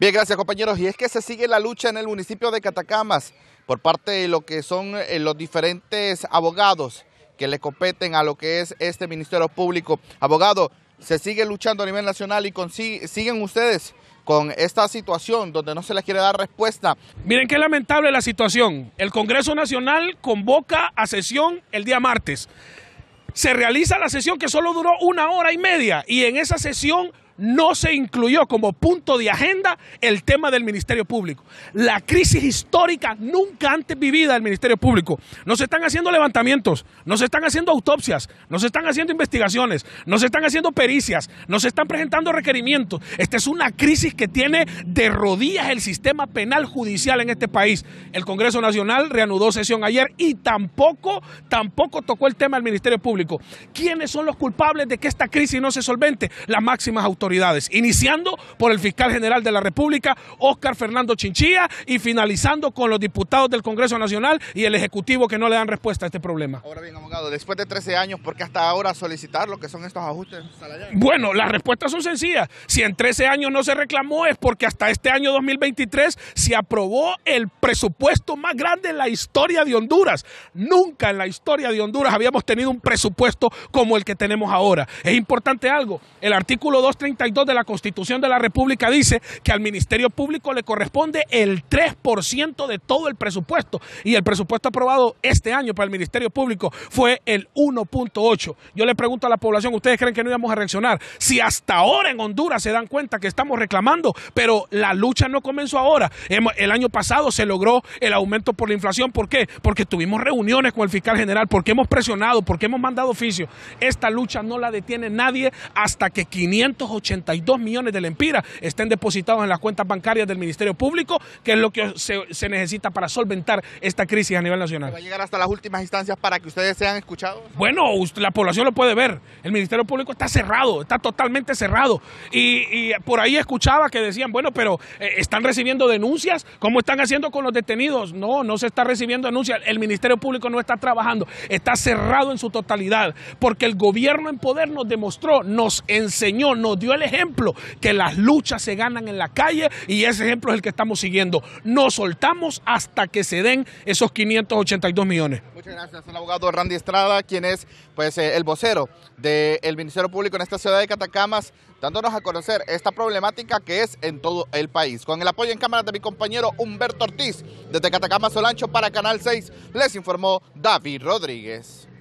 Bien, gracias compañeros. Y es que se sigue la lucha en el municipio de Catacamas por parte de lo que son eh, los diferentes abogados que le competen a lo que es este Ministerio Público. Abogado, se sigue luchando a nivel nacional y siguen ustedes con esta situación donde no se les quiere dar respuesta. Miren qué lamentable la situación. El Congreso Nacional convoca a sesión el día martes. Se realiza la sesión que solo duró una hora y media y en esa sesión no se incluyó como punto de agenda el tema del Ministerio Público. La crisis histórica nunca antes vivida del Ministerio Público. No se están haciendo levantamientos, no se están haciendo autopsias, no se están haciendo investigaciones, no se están haciendo pericias, no se están presentando requerimientos. Esta es una crisis que tiene de rodillas el sistema penal judicial en este país. El Congreso Nacional reanudó sesión ayer y tampoco, tampoco tocó el tema del Ministerio Público. ¿Quiénes son los culpables de que esta crisis no se solvente? Las máximas autoridades autoridades, iniciando por el fiscal general de la República, Óscar Fernando Chinchilla, y finalizando con los diputados del Congreso Nacional y el Ejecutivo que no le dan respuesta a este problema. Ahora bien, abogado, después de 13 años, ¿por qué hasta ahora solicitar lo que son estos ajustes Bueno, las respuestas son sencillas. Si en 13 años no se reclamó es porque hasta este año 2023 se aprobó el presupuesto más grande en la historia de Honduras. Nunca en la historia de Honduras habíamos tenido un presupuesto como el que tenemos ahora. Es importante algo, el artículo 230 de la Constitución de la República dice que al Ministerio Público le corresponde el 3% de todo el presupuesto y el presupuesto aprobado este año para el Ministerio Público fue el 1.8. Yo le pregunto a la población, ¿ustedes creen que no íbamos a reaccionar? Si hasta ahora en Honduras se dan cuenta que estamos reclamando, pero la lucha no comenzó ahora. El año pasado se logró el aumento por la inflación. ¿Por qué? Porque tuvimos reuniones con el fiscal general, porque hemos presionado, porque hemos mandado oficio. Esta lucha no la detiene nadie hasta que 580 82 millones de lempiras estén depositados en las cuentas bancarias del Ministerio Público, que es lo que se, necesita para solventar esta crisis a nivel nacional. ¿Va a llegar hasta las últimas instancias para que ustedes sean escuchados? Bueno, la población lo puede ver. El Ministerio Público está cerrado, está totalmente cerrado. Y, por ahí escuchaba que decían, bueno, pero eh, ¿están recibiendo denuncias? ¿Cómo están haciendo con los detenidos? No, no se está recibiendo denuncias. El Ministerio Público no está trabajando, está cerrado en su totalidad, porque el gobierno en poder nos demostró, nos enseñó, nos dio el ejemplo que las luchas se ganan en la calle y ese ejemplo es el que estamos siguiendo. No soltamos hasta que se den esos 582 millones. Muchas gracias, al abogado Randy Estrada, quien es pues eh, el vocero del Ministerio Público en esta ciudad de Catacamas, dándonos a conocer esta problemática que es en todo el país. Con el apoyo en cámara de mi compañero Humberto Ortiz, desde Catacamas Solancho para Canal 6, les informó David Rodríguez.